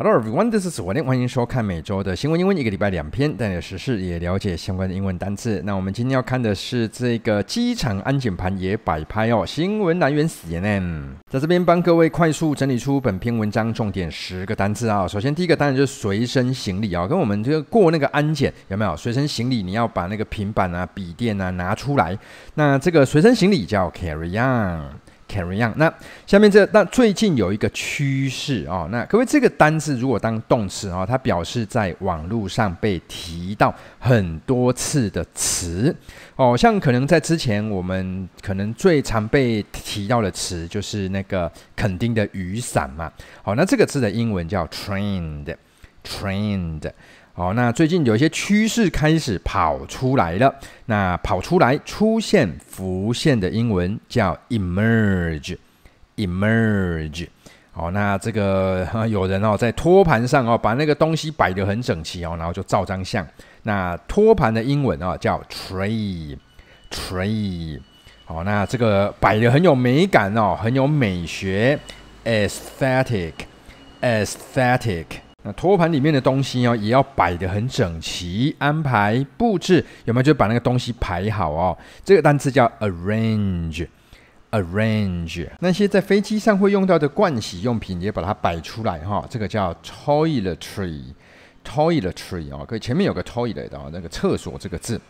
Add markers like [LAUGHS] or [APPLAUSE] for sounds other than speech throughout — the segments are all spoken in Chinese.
Hello, everyone. this is 这是 n g 欢迎收看每周的新闻英文，一个礼拜两篇，带你实事，也了解相关的英文单词。那我们今天要看的是这个机场安检盘也摆拍哦，新闻来源 CNN。在这边帮各位快速整理出本篇文章重点十个单词啊。首先第一个单词就是随身行李啊，跟我们个过那个安检有没有？随身行李你要把那个平板啊、笔电啊拿出来。那这个随身行李叫 carry on。Carry on。那下面这那最近有一个趋势哦，那各位这个单字如果当动词啊，它表示在网络上被提到很多次的词，哦，像可能在之前我们可能最常被提到的词就是那个肯定的雨伞嘛。好，那这个字的英文叫 trend，trend。好，那最近有一些趋势开始跑出来了。那跑出来出现浮现的英文叫 emerge，emerge。好，那这个有人哦，在托盘上哦，把那个东西摆得很整齐哦，然后就照张相。那托盘的英文啊叫 tray，tray。好，那这个摆得很有美感哦，很有美学，aesthetic，aesthetic。托盘里面的东西哦，也要摆得很整齐，安排布置有没有？就把那个东西排好哦。这个单词叫 arrange，arrange。那些在飞机上会用到的盥洗用品也把它摆出来哈。这个叫 toiletry，toiletry 啊，可以前面有个 toilet 啊，那个厕所这个字。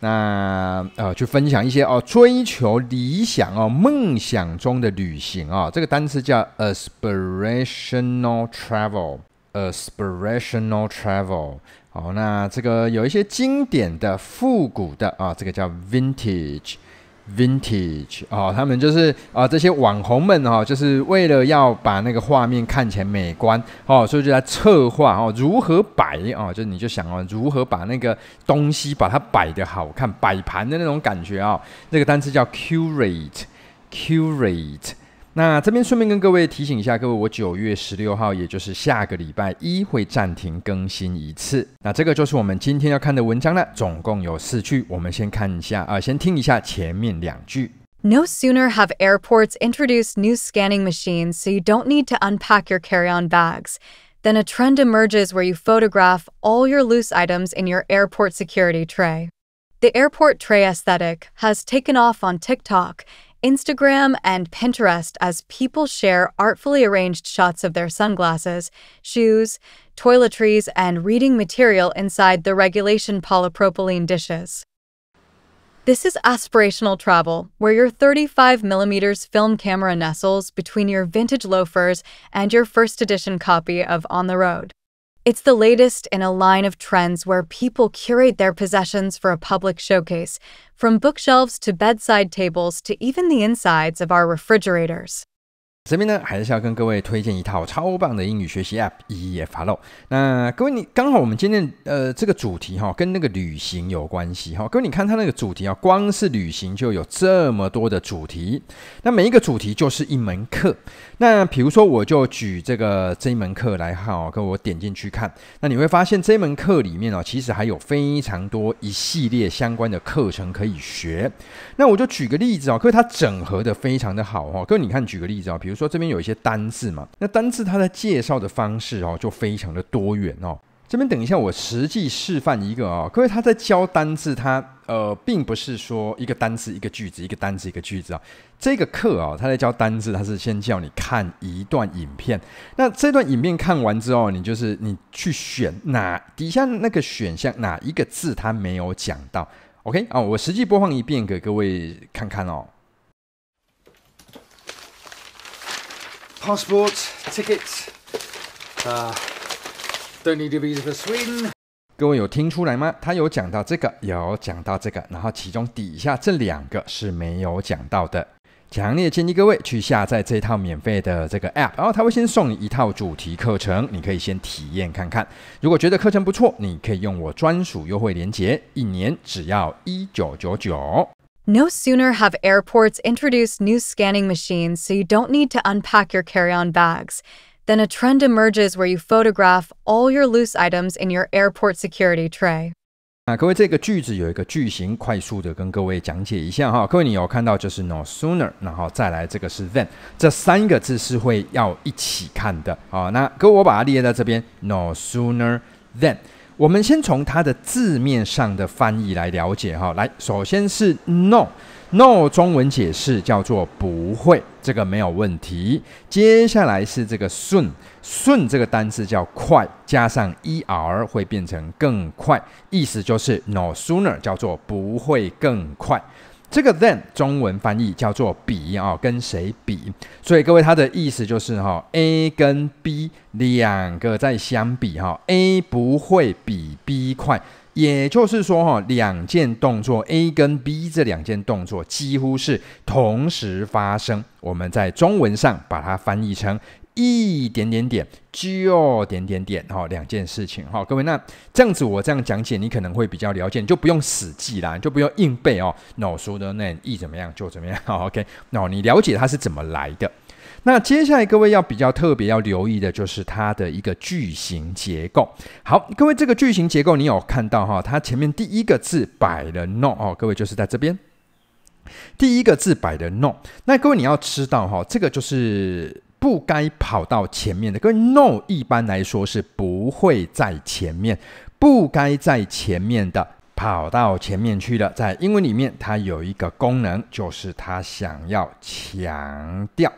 那呃，去分享一些哦，追求理想哦，梦想中的旅行啊。这个单词叫 aspirational travel。Aspirational travel，好，那这个有一些经典的、复古的啊，这个叫 vintage，vintage，哦，他们就是啊，这些网红们哦，就是为了要把那个画面看起来美观，哦，所以就在策划哦，如何摆哦，就你就想哦，如何把那个东西把它摆的好看，摆盘的那种感觉啊，那个单词叫 curate，curate。那这边顺便跟各位提醒一下，各位，我九月十六号，也就是下个礼拜一会暂停更新一次。那这个就是我们今天要看的文章了，总共有四句。我们先看一下啊、呃，先听一下前面两句。No sooner have airports introduced new scanning machines so you don't need to unpack your carry on bags than a trend emerges where you photograph all your loose items in your airport security tray. The airport tray aesthetic has taken off on TikTok Instagram and Pinterest as people share artfully arranged shots of their sunglasses, shoes, toiletries, and reading material inside the regulation polypropylene dishes. This is aspirational travel, where your 35mm film camera nestles between your vintage loafers and your first edition copy of On the Road. It's the latest in a line of trends where people curate their possessions for a public showcase, from bookshelves to bedside tables to even the insides of our refrigerators. 这边呢，还是要跟各位推荐一套超棒的英语学习 a p p e a s Follow。那各位，你刚好我们今天呃这个主题哈，跟那个旅行有关系哈。各位，你看它那个主题啊，光是旅行就有这么多的主题。那每一个主题就是一门课。那比如说，我就举这个这一门课来哈，各位，我点进去看，那你会发现这一门课里面哦，其实还有非常多一系列相关的课程可以学。那我就举个例子啊，各位，它整合的非常的好哈。各位，你看举个例子啊，比如。比如说这边有一些单字嘛，那单字它在介绍的方式哦，就非常的多元哦。这边等一下我实际示范一个哦，各位他在教单字，他呃，并不是说一个单字一个句子，一个单字一个句子啊。这个课啊，他在教单字，他是先叫你看一段影片，那这段影片看完之后，你就是你去选哪底下那个选项哪一个字他没有讲到，OK 啊？我实际播放一遍给各位看看哦。Passports, tickets. Don't need to be for Sweden. 各位有听出来吗？他有讲到这个，有讲到这个，然后其中底下这两个是没有讲到的。强烈建议各位去下载这套免费的这个 App，然后他会先送你一套主题课程，你可以先体验看看。如果觉得课程不错，你可以用我专属优惠链接，一年只要一九九九。No sooner have airports introduced new scanning machines so you don't need to unpack your carry on bags than a trend emerges where you photograph all your loose items in your airport security tray. 啊，各位，这个句子有一个句型，快速的跟各位讲解一下哈。各位，你有看到就是 no sooner，然后再来这个是 than，这三个字是会要一起看的啊。那各位，我把它列在这边，no sooner than。我们先从它的字面上的翻译来了解哈，来，首先是 no，no 中文解释叫做不会，这个没有问题。接下来是这个 soon，soon 这个单字叫快，加上 e r 会变成更快，意思就是 no sooner 叫做不会更快。这个 then 中文翻译叫做比啊，跟谁比？所以各位，它的意思就是哈，A 跟 B 两个在相比哈，A 不会比 B 快，也就是说哈，两件动作 A 跟 B 这两件动作几乎是同时发生。我们在中文上把它翻译成。一点点点，就点点点哈，两件事情哈，各位，那这样子我这样讲解，你可能会比较了解，你就不用死记啦，就不用硬背哦。那我说的那意怎么样就怎么样，OK？那你了解它是怎么来的。那接下来各位要比较特别要留意的就是它的一个句型结构。好，各位，这个句型结构你有看到哈？它前面第一个字摆的 no 哦，各位就是在这边，第一个字摆的 no。那各位你要知道哈，这个就是。不该跑到前面的各位，no 一般来说是不会在前面，不该在前面的跑到前面去了。在英文里面，它有一个功能，就是它想要强调。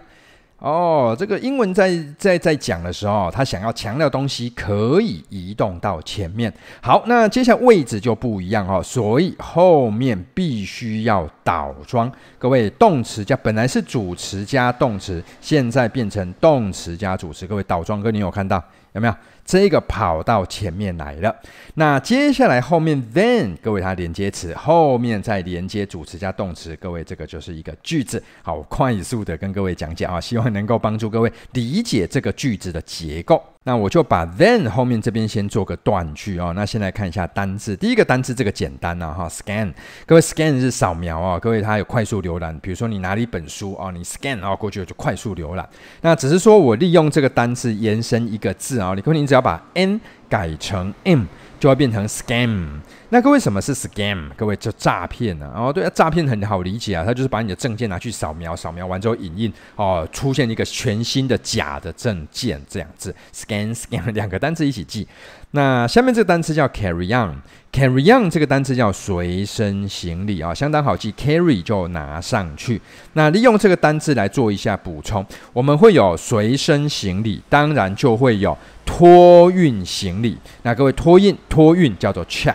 哦，这个英文在在在讲的时候，他想要强调东西，可以移动到前面。好，那接下来位置就不一样哦，所以后面必须要。倒装，各位动词加，本来是主词加动词，现在变成动词加主词。各位倒装哥，你有看到有没有？这个跑到前面来了。那接下来后面 then，各位它连接词，后面再连接主词加动词。各位这个就是一个句子。好，快速的跟各位讲解啊，希望能够帮助各位理解这个句子的结构。那我就把 then 后面这边先做个断句哦。那先来看一下单字，第一个单字这个简单呐哈，scan。各位，scan 是扫描啊，各位它有快速浏览。比如说你拿了一本书哦，你 scan 然后过去就快速浏览。那只是说我利用这个单字延伸一个字啊，你可你只要把 n 改成 m。就会变成 scam。那各位，什么是 scam？各位就诈骗呢。哦，对，诈骗很好理解啊，它就是把你的证件拿去扫描，扫描完之后影印，哦，出现一个全新的假的证件这样子。scam scam 两个单词一起记。那下面这个单词叫 carry on。carry on 这个单词叫随身行李啊，相当好记。carry 就拿上去。那利用这个单词来做一下补充，我们会有随身行李，当然就会有。托运行李，那各位托运托运叫做 check，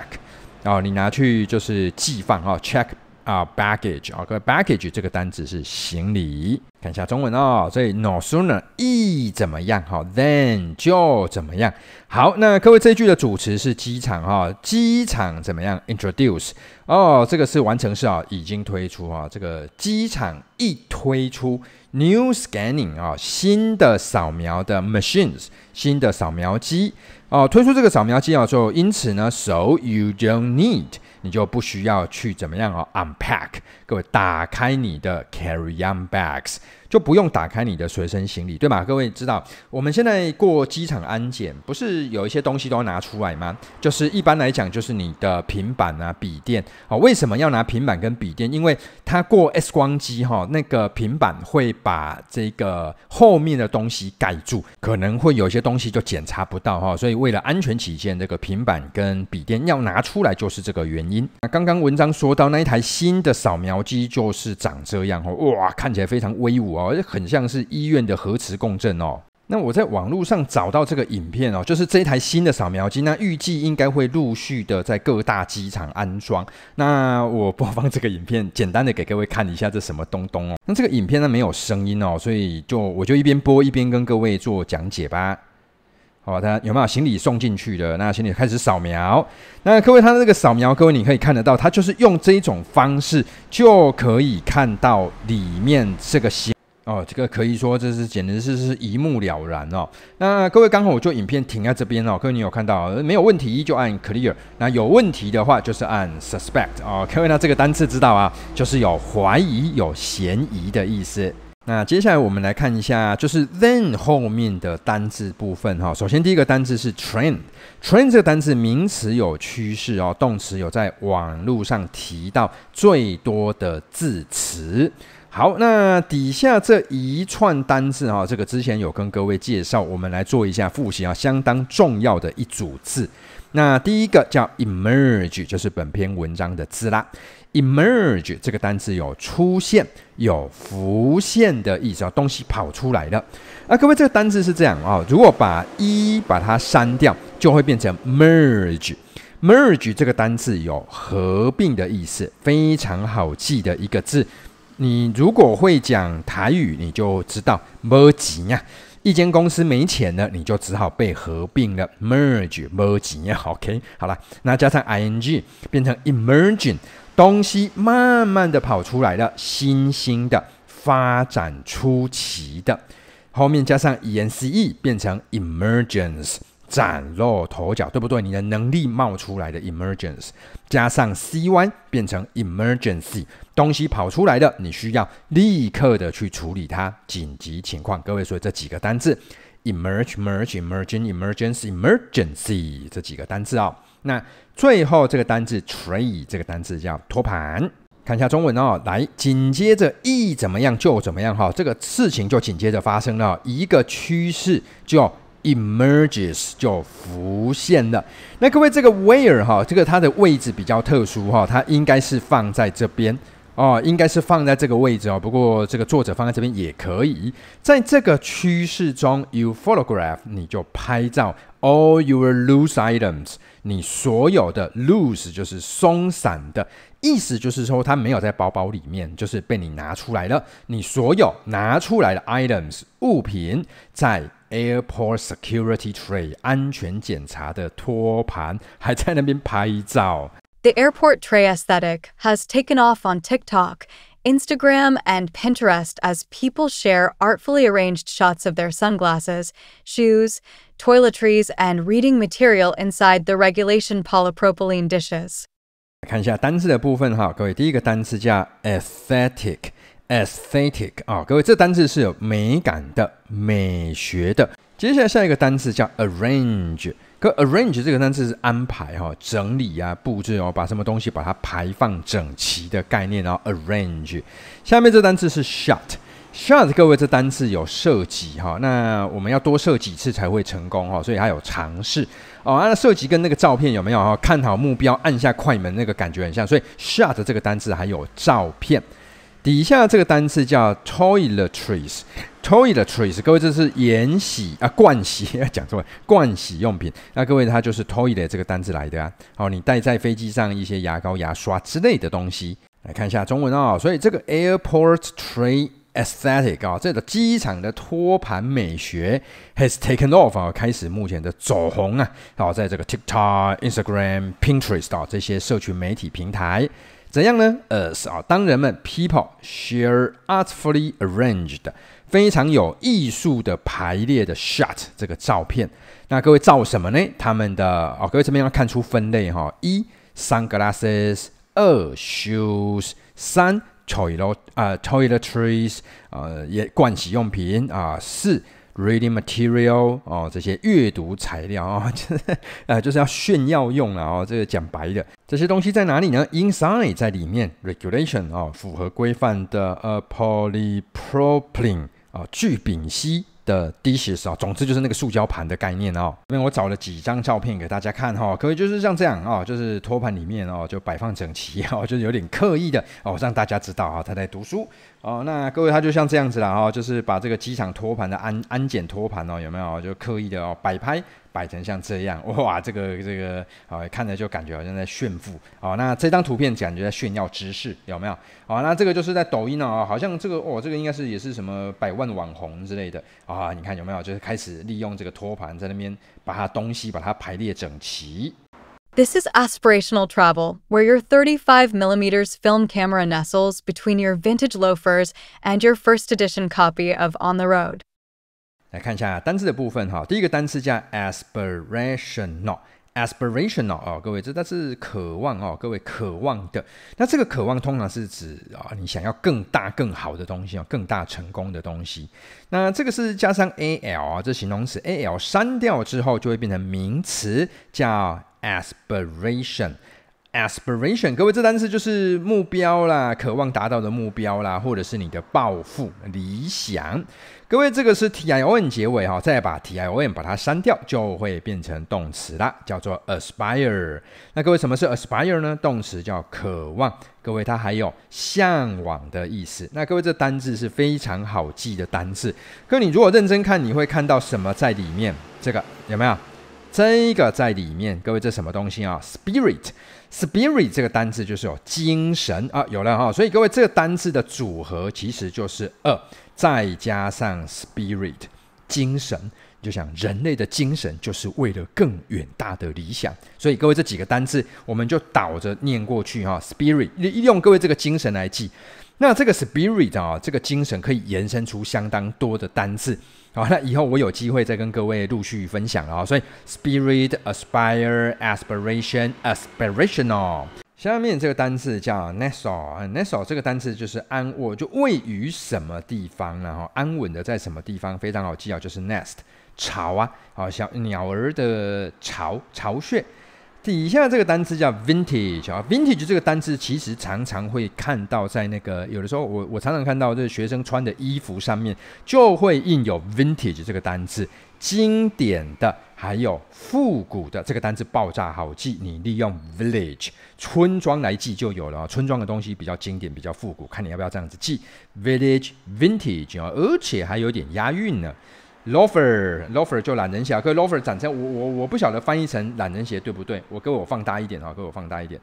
哦，你拿去就是寄放哦，check。啊，baggage 啊，各位，baggage 这个单词是行李。看一下中文哦，所以 no sooner 一怎么样哈，then 就怎么样。好，那各位这一句的主词是机场哈，机场怎么样？introduce 哦，这个是完成式啊，已经推出啊。这个机场一推出 new scanning 啊，新的扫描的 machines，新的扫描机哦，推出这个扫描机啊就因此呢，so you don't need。你就不需要去怎么样啊？Unpack，各位，打开你的 carry on bags。就不用打开你的随身行李，对吗？各位知道，我们现在过机场安检，不是有一些东西都要拿出来吗？就是一般来讲，就是你的平板啊、笔电哦，为什么要拿平板跟笔电？因为它过 X 光机哈，那个平板会把这个后面的东西盖住，可能会有些东西就检查不到哈。所以为了安全起见，这个平板跟笔电要拿出来，就是这个原因。那刚刚文章说到那一台新的扫描机就是长这样哦，哇，看起来非常威武。哦，很像是医院的核磁共振哦。那我在网络上找到这个影片哦，就是这一台新的扫描机。那预计应该会陆续的在各大机场安装。那我播放这个影片，简单的给各位看一下这什么东东哦。那这个影片呢没有声音哦，所以就我就一边播一边跟各位做讲解吧。好，大家有没有行李送进去的？那行李开始扫描。那各位他的这个扫描，各位你可以看得到，他就是用这种方式就可以看到里面这个行。哦，这个可以说这是简直是是一目了然哦。那各位，刚好我就影片停在这边哦，各位你有看到没有问题就按 clear，那有问题的话就是按 suspect 哦。各位，那这个单词知道啊，就是有怀疑、有嫌疑的意思。那接下来我们来看一下，就是 then 后面的单字部分哈。首先第一个单字是 trend，trend 这个单字名词有趋势哦，动词有在网络上提到最多的字词。好，那底下这一串单字哈，这个之前有跟各位介绍，我们来做一下复习啊，相当重要的一组字。那第一个叫 emerge，就是本篇文章的字啦。emerge 这个单字有出现、有浮现的意思，啊，东西跑出来了。啊，各位这个单字是这样啊，如果把一把它删掉，就会变成 merge。merge 这个单字有合并的意思，非常好记的一个字。你如果会讲台语，你就知道 merge 呀。一间公司没钱了，你就只好被合并了，merge merge 呀。OK，好了，那加上 ing 变成 emerging，东西慢慢的跑出来了，新兴的发展出奇的，后面加上 e n c e 变成 emergence。崭露头角，对不对？你的能力冒出来的，emergence，加上 c o 变成 emergency，东西跑出来的，你需要立刻的去处理它，紧急情况。各位，所以这几个单字 e m e r g e e m e r g e e m e r g e n c e e m e r g e n c y e m e r g e n c y 这几个单字哦。那最后这个单字 tray 这个单字叫托盘，看一下中文哦，来，紧接着一怎么样就怎么样哈，这个事情就紧接着发生了，一个趋势就。Emerges 就浮现了。那各位，这个 where 哈，这个它的位置比较特殊哈，它应该是放在这边哦，应该是放在这个位置哦。不过这个作者放在这边也可以。在这个趋势中，you photograph 你就拍照，all your loose items 你所有的 loose 就是松散的意思，就是说它没有在包包里面，就是被你拿出来了。你所有拿出来的 items 物品在。Airport Security Tray 安全检查的托盘，还在那边拍照。The airport tray aesthetic has taken off on TikTok, Instagram, and Pinterest as people share artfully arranged shots of their sunglasses, shoes, toiletries, and reading material inside the regulation polypropylene dishes. aesthetic。Aesthetic 啊，各位，这单字是有美感的、美学的。接下来下一个单字叫 arrange，各 arrange 这个单字是安排哈、整理啊、布置哦，把什么东西把它排放整齐的概念，然后 arrange。下面这单字是 s h u t s h u t 各位这单字有设计哈，那我们要多设几次才会成功哈，所以它有尝试哦。那设计跟那个照片有没有啊？看好目标，按下快门，那个感觉很像，所以 s h u t 这个单字还有照片。底下这个单词叫 toiletries，toiletries，各位这是延洗啊，盥洗要讲错，盥洗用品那各位它就是 toilet 这个单字来的啊。好，你带在飞机上一些牙膏、牙刷之类的东西，来看一下中文啊。所以这个 airport tray aesthetic 啊，这个机场的托盘美学 has taken off 啊，开始目前的走红啊。好，在这个 TikTok、Instagram、Pinterest 啊这些社群媒体平台。怎样呢呃是啊当人们 people share artfully arranged 非常有艺术的排列的 s h i t 这个照片那各位照什么呢他们的哦各位这边要看出分类哈一 sunglasses 二 shoes 三 toilet 啊 toiletries 呃也盥洗用品啊四 reading material 哦这些阅读材料啊这 [LAUGHS] 呃，就是要炫耀用了哦这个讲白的这些东西在哪里呢 i n s i d e 在里面，Regulation 啊，符合规范的，呃，Polypropylene 啊，聚丙烯的 d i s h e s 啊，总之就是那个塑胶盘的概念哦。下我找了几张照片给大家看哈，可以就是像这样啊，就是托盘里面哦，就摆放整齐啊，[LAUGHS] 就是有点刻意的哦，让大家知道啊，他在读书哦。那各位他就像这样子啦哈，就是把这个机场托盘的安安检托盘哦，有没有就刻意的哦摆拍。摆成像这样，哇，这个这个，哦，看着就感觉好像在炫富，哦，那这张图片感觉在炫耀知识，有没有？哦，那这个就是在抖音啊，好像这个，哦，这个应该是也是什么百万网红之类的啊，你看有没有？就是开始利用这个托盘在那边把它东西把它排列整齐。This is aspirational travel, where your 35 millimeters film camera nestles between your vintage loafers and your first edition copy of On the Road. 来看一下单字的部分哈，第一个单字叫 aspirational，aspirational 哦，各位这它是渴望哦，各位渴望的。那这个渴望通常是指啊，你想要更大、更好的东西哦，更大成功的东西。那这个是加上 al 啊，这形容词 al 删掉之后就会变成名词，叫 aspiration，aspiration。各位这单词就是目标啦，渴望达到的目标啦，或者是你的抱负、理想。各位，这个是 tion 结尾哈，再把 tion 把它删掉，就会变成动词啦，叫做 aspire。那各位，什么是 aspire 呢？动词叫渴望，各位它还有向往的意思。那各位，这单字是非常好记的单字。各位，你如果认真看，你会看到什么在里面？这个有没有？这个在里面？各位，这什么东西啊？spirit，spirit 这个单字就是有精神啊，有了哈。所以各位，这个单字的组合其实就是二。再加上 spirit 精神，你就想人类的精神就是为了更远大的理想，所以各位这几个单字，我们就倒着念过去哈。spirit 用各位这个精神来记，那这个 spirit 啊，这个精神可以延伸出相当多的单字，好，那以后我有机会再跟各位陆续分享啊。所以 spirit, aspire, aspiration, aspirational。下面这个单词叫 nestle，nestle 这个单词就是安卧，就位于什么地方然后安稳的在什么地方？非常好记啊，就是 nest，巢啊，好小鸟儿的巢，巢穴。底下这个单词叫 vintage，啊 vintage 这个单词其实常常会看到在那个有的时候，我我常常看到这学生穿的衣服上面就会印有 vintage 这个单字，经典的。还有复古的这个单词爆炸好记，你利用 village 村庄来记就有了啊，村庄的东西比较经典，比较复古，看你要不要这样子记 village vintage 啊，而且还有点押韵呢。loafer loafer 就懒人鞋，可 loafer 长成我我我不晓得翻译成懒人鞋对不对？我给我放大一点哦，给我放大一点，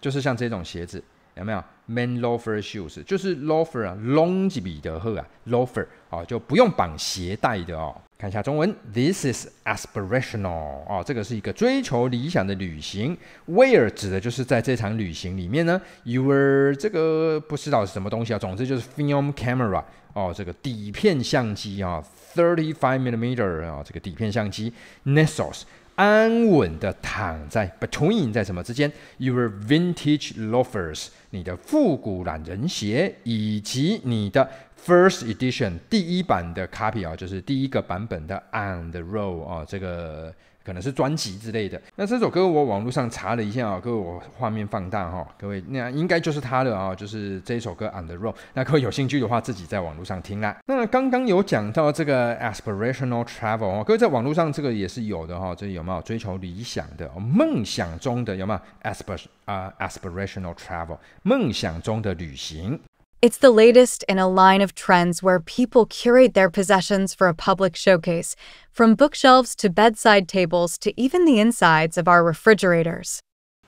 就是像这种鞋子有没有 m a n loafer shoes 就是 loafer 啊，long 比的鞋啊，loafer 啊就不用绑鞋带的哦。看一下中文，This is aspirational 哦，这个是一个追求理想的旅行。Where 指的就是在这场旅行里面呢，Your 这个不知道是什么东西啊，总之就是 film camera 哦，这个底片相机啊，thirty five millimeter 啊，这个底片相机。n e s t l e 安稳的躺在 between 在什么之间，Your vintage loafers 你的复古懒人鞋以及你的。First edition，第一版的 copy 啊，就是第一个版本的 On the Road 啊，这个可能是专辑之类的。那这首歌我网络上查了一下啊，各位我画面放大哈，各位那应该就是他的啊，就是这一首歌 On the Road。那各位有兴趣的话，自己在网络上听啦。那刚刚有讲到这个 Aspirational Travel 哦，各位在网络上这个也是有的哈，这有没有追求理想的梦想中的有没有 Aspir 啊 Aspirational Travel 梦想中的旅行？It's the latest in a line of trends where people curate their possessions for a public showcase, from bookshelves to bedside tables to even the insides of our refrigerators.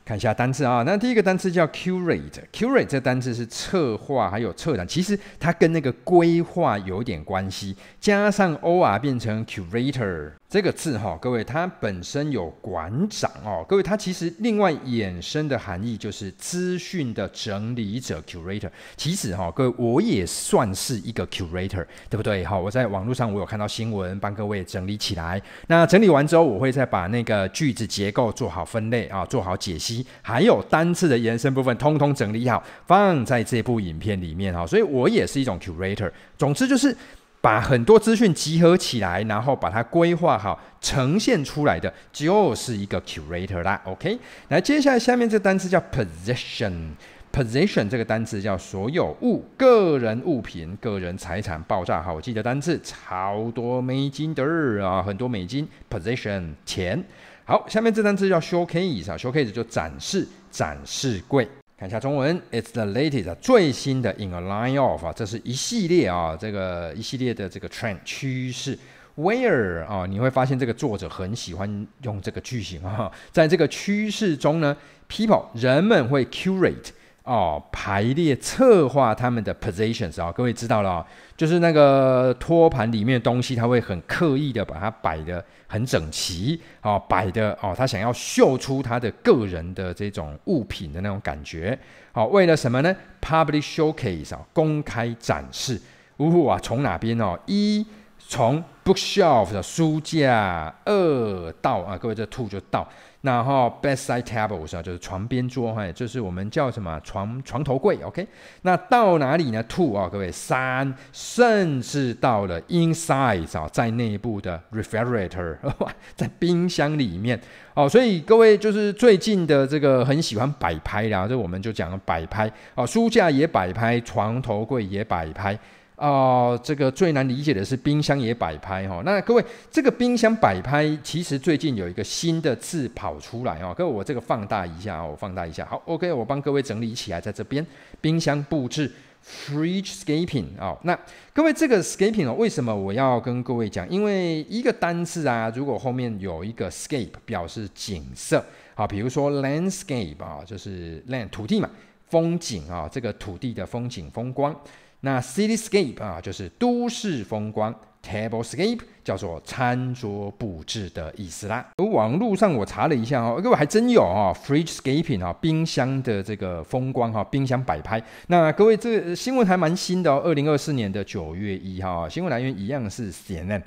看一下单字啊，那第一个单词叫 c u r a t e c u r a t e 这单字是策划还有策展，其实它跟那个规划有点关系，加上 o r 变成 curator 这个字哈，各位它本身有馆长哦，各位它其实另外衍生的含义就是资讯的整理者 curator。其实哈，各位我也算是一个 curator，对不对？哈，我在网络上我有看到新闻，帮各位整理起来，那整理完之后，我会再把那个句子结构做好分类啊，做好解析。还有单次的延伸部分，通通整理好，放在这部影片里面哈。所以我也是一种 curator。总之就是把很多资讯集合起来，然后把它规划好，呈现出来的就是一个 curator 啦。OK，来接下来下面这单词叫 p o s i t i o n p o s i t i o n 这个单词叫所有物、个人物品、个人财产爆炸哈。我记得单词超多美金的啊，很多美金。p o s i t i o n 钱。好，下面这单字叫 showcase 啊，showcase 就展示展示柜。看一下中文，it's the latest 最新的 in a line of 啊，这是一系列啊，这个一系列的这个 trend 趋势。Where 啊，你会发现这个作者很喜欢用这个句型啊，在这个趋势中呢，people 人们会 curate。哦，排列策划他们的 positions 啊，各位知道了，就是那个托盘里面的东西，他会很刻意的把它摆的很整齐，哦，摆的哦，他想要秀出他的个人的这种物品的那种感觉，哦，为了什么呢？public showcase，公开展示。呜呼啊，从哪边哦？一从 bookshelf 的书架，二到啊，各位这 two 就到。然后 bedside tables 啊，就是床边桌，嗨，就是我们叫什么床床头柜，OK？那到哪里呢？Two 啊，各位三，甚至到了 inside 啊，在内部的 refrigerator，[LAUGHS] 在冰箱里面哦。所以各位就是最近的这个很喜欢摆拍啦，这我们就讲了摆拍哦，书架也摆拍，床头柜也摆拍。哦，这个最难理解的是冰箱也摆拍哈。那各位，这个冰箱摆拍其实最近有一个新的字跑出来哦。各位，我这个放大一下，我放大一下。好，OK，我帮各位整理起来，在这边，冰箱布置 （fridge scaping） 哦。那各位，这个 scaping 哦，为什么我要跟各位讲？因为一个单字啊，如果后面有一个 scape 表示景色，好，比如说 landscape 啊，就是 land 土地嘛，风景啊，这个土地的风景风光。那 cityscape 啊，就是都市风光；table scape 叫做餐桌布置的意思啦。网络上我查了一下哦，各位还真有哦，fridge s c a p i n g 啊，冰箱的这个风光哈，冰箱摆拍。那各位这新闻还蛮新的哦，二零二四年的九月一号，新闻来源一样是 CNN。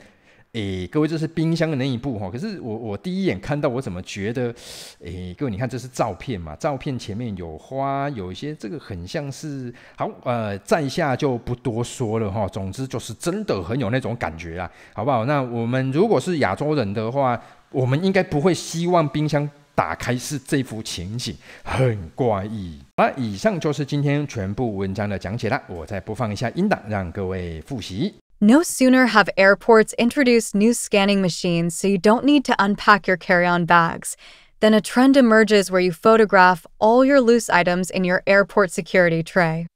诶，各位，这是冰箱的那一部哈。可是我我第一眼看到，我怎么觉得，诶，各位，你看这是照片嘛？照片前面有花，有一些这个很像是好呃，在下就不多说了哈。总之就是真的很有那种感觉啦，好不好？那我们如果是亚洲人的话，我们应该不会希望冰箱打开是这幅情景，很怪异。那以上就是今天全部文章的讲解啦，我再播放一下音档，让各位复习。No sooner have airports introduced new scanning machines so you don't need to unpack your carry on bags than a trend emerges where you photograph all your loose items in your airport security tray.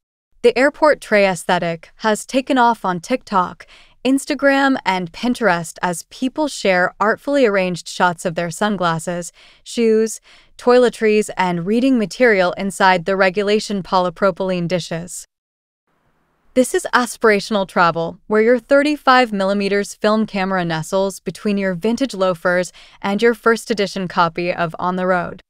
The airport tray aesthetic has taken off on TikTok, Instagram, and Pinterest as people share artfully arranged shots of their sunglasses, shoes, toiletries, and reading material inside the regulation polypropylene dishes. This is aspirational travel, where your 35mm film camera nestles between your vintage loafers and your first edition copy of On the Road.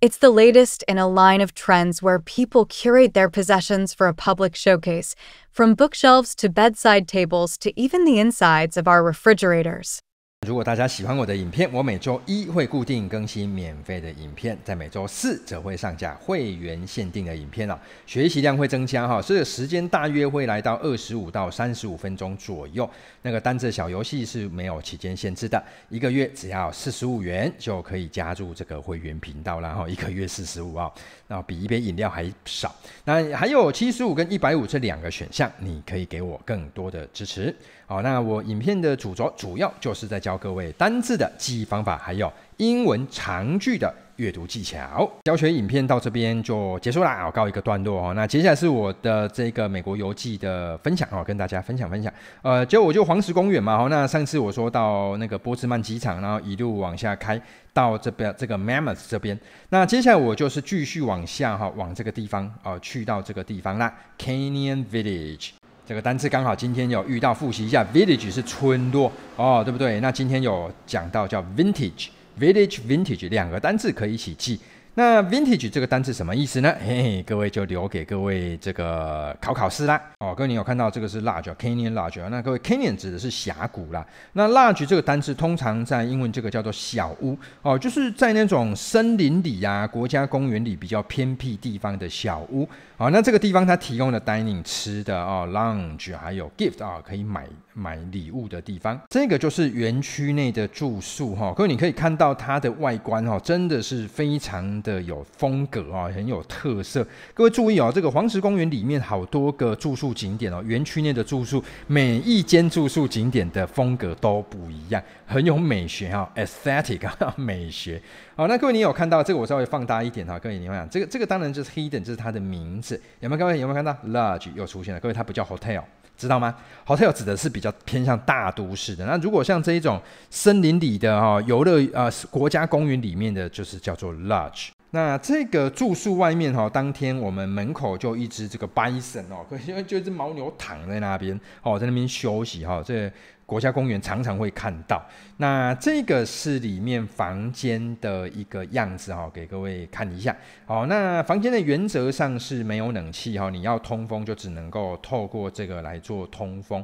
It's the latest in a line of trends where people curate their possessions for a public showcase, from bookshelves to bedside tables to even the insides of our refrigerators. 如果大家喜欢我的影片，我每周一会固定更新免费的影片，在每周四则会上架会员限定的影片了。学习量会增加哈，所以时间大约会来到二十五到三十五分钟左右。那个单字小游戏是没有期间限制的，一个月只要四十五元就可以加入这个会员频道然后一个月四十五哦，那比一杯饮料还少。那还有七十五跟一百五这两个选项，你可以给我更多的支持。好，那我影片的主轴主要就是在教各位单字的记忆方法，还有英文长句的阅读技巧。教学影片到这边就结束啦，我告一个段落哦。那接下来是我的这个美国游记的分享哦，跟大家分享分享。呃，就我就黄石公园嘛。哦，那上次我说到那个波茨曼机场，然后一路往下开到这边这个 Mammoth 这边。那接下来我就是继续往下哈，往这个地方哦，去到这个地方啦，Canyon Village。这个单词刚好今天有遇到，复习一下。village 是村落哦，对不对？那今天有讲到叫 vintage，village，vintage 两个单词可以一起记。那 vintage 这个单词什么意思呢？嘿，各位就留给各位这个考考试啦。哦，各位你有看到这个是 l a r g e c a n y o n l a r g e 那各位 canyon 指的是峡谷啦。那 l a r g e 这个单词通常在英文这个叫做小屋哦，就是在那种森林里啊、国家公园里比较偏僻地方的小屋。好，那这个地方它提供的 dining 吃的哦，lunch 还有 gift 啊，可以买买礼物的地方。这个就是园区内的住宿哈，各位你可以看到它的外观哦，真的是非常的有风格啊，很有特色。各位注意哦，这个黄石公园里面好多个住宿景点哦，园区内的住宿每一间住宿景点的风格都不一样。很有美学哈 a e s t h e t i c 啊，[LAUGHS] 美学。好，那各位你有看到这个？我稍微放大一点哈，各位你会想，这个这个当然就是 Hidden，这是它的名字。有没有各位有没有看到 Large 又出现了？各位它不叫 Hotel，知道吗？Hotel 指的是比较偏向大都市的。那如果像这一种森林里的哈游乐啊国家公园里面的就是叫做 Large。那这个住宿外面哈，当天我们门口就一只这个 Bison 哦，因 [LAUGHS] 为就一只牦牛躺在那边哦，在那边休息哈，这。国家公园常常会看到，那这个是里面房间的一个样子哈，给各位看一下。好，那房间的原则上是没有冷气哈，你要通风就只能够透过这个来做通风。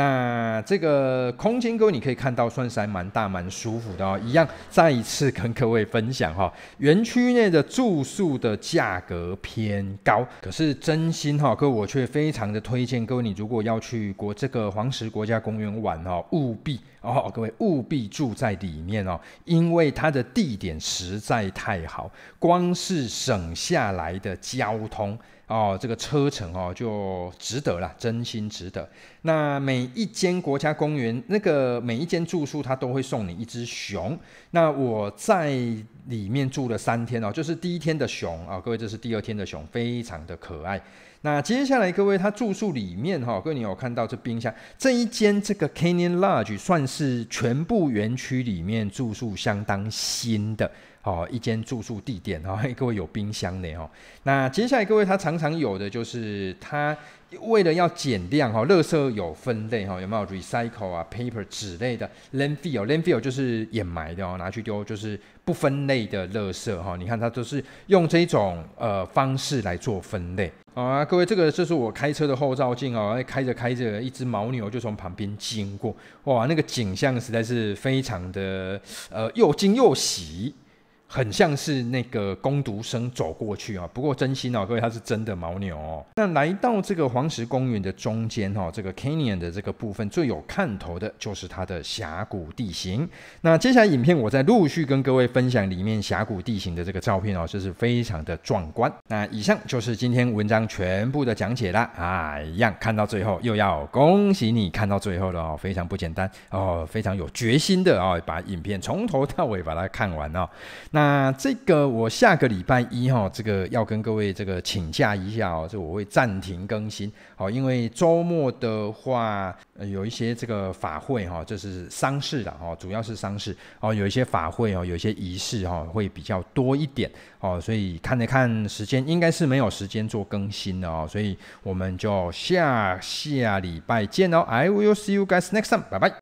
那这个空各位你可以看到，算是还蛮大、蛮舒服的哦。一样，再一次跟各位分享哈，[LAUGHS] 园区内的住宿的价格偏高，可是真心哈，各位我却非常的推荐各位，你如果要去国这个黄石国家公园玩哦，务必哦，各位务必住在里面哦，因为它的地点实在太好，光是省下来的交通哦，这个车程哦就值得了，真心值得。那每一间国家公园那个每一间住宿，它都会送你一只熊。那我在里面住了三天哦，就是第一天的熊啊，各位这是第二天的熊，非常的可爱。那接下来各位，他住宿里面哈，各位你有看到这冰箱？这一间这个 Canyon Lodge 算是全部园区里面住宿相当新的哦，一间住宿地点啊，各位有冰箱的哦。那接下来各位，他常常有的就是他。为了要减量哈，垃圾有分类哈，有没有 recycle 啊，paper 纸类的 landfill，landfill 就是掩埋掉，拿去丢，就是不分类的垃圾哈。你看，它都是用这种呃方式来做分类。啊，各位，这个就是我开车的后照镜哦，开着开着，一只牦牛就从旁边经过，哇，那个景象实在是非常的呃又惊又喜。很像是那个工读生走过去啊，不过真心哦，各位，它是真的牦牛哦。那来到这个黄石公园的中间哈，这个 canyon 的这个部分最有看头的就是它的峡谷地形。那接下来影片，我再陆续跟各位分享里面峡谷地形的这个照片哦，这是非常的壮观。那以上就是今天文章全部的讲解啦啊，一样看到最后又要恭喜你看到最后了哦，非常不简单哦，非常有决心的哦，把影片从头到尾把它看完哦，那。那这个我下个礼拜一哈，这个要跟各位这个请假一下哦，这我会暂停更新，好，因为周末的话有一些这个法会哈，就是丧事的哦，主要是丧事哦，有一些法会哦，有一些仪式哈，会比较多一点哦，所以看了看时间，应该是没有时间做更新的哦，所以我们就下下礼拜见哦，I will see you guys next time，拜拜。